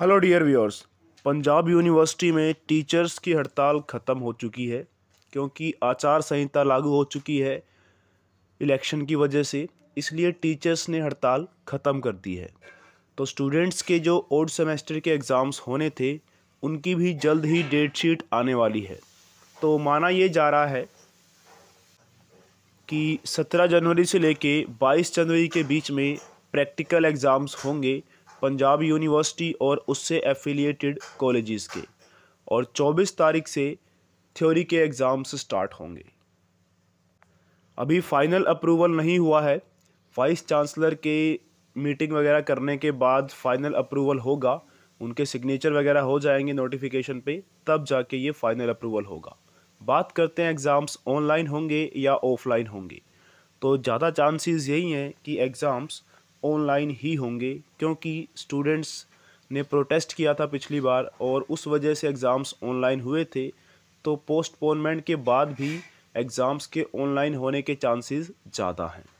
hello dear viewers Punjab university में teachers की हड़ताल ख़त्म हो चुकी है क्योंकि आचार संहिता लागू हो चुकी है इलेक्शन की वजह से इसलिए टीचर्स ने हड़ताल ख़त्म कर दी है तो स्टूडेंट्स के जो ओल्ड सेमेस्टर के एग्ज़ाम्स होने थे उनकी भी जल्द ही डेट शीट आने वाली है तो माना ये जा रहा है कि सत्रह जनवरी से ले कर जनवरी के बीच में प्रैक्टिकल एग्ज़ाम्स होंगे पंजाब यूनिवर्सिटी और उससे एफिलिएटेड कॉलेजेस के और 24 तारीख से थ्योरी के एग्ज़ाम्स स्टार्ट होंगे अभी फाइनल अप्रूवल नहीं हुआ है वाइस चांसलर के मीटिंग वगैरह करने के बाद फाइनल अप्रूवल होगा उनके सिग्नेचर वगैरह हो जाएंगे नोटिफिकेशन पे तब जाके ये फाइनल अप्रूवल होगा बात करते हैं एग्ज़ाम्स ऑनलाइन होंगे या ऑफलाइन होंगे तो ज़्यादा चांसेस यही हैं कि एग्ज़ाम्स ऑनलाइन ही होंगे क्योंकि स्टूडेंट्स ने प्रोटेस्ट किया था पिछली बार और उस वजह से एग्ज़ाम्स ऑनलाइन हुए थे तो पोस्टपोनमेंट के बाद भी एग्ज़ाम्स के ऑनलाइन होने के चांसेस ज़्यादा हैं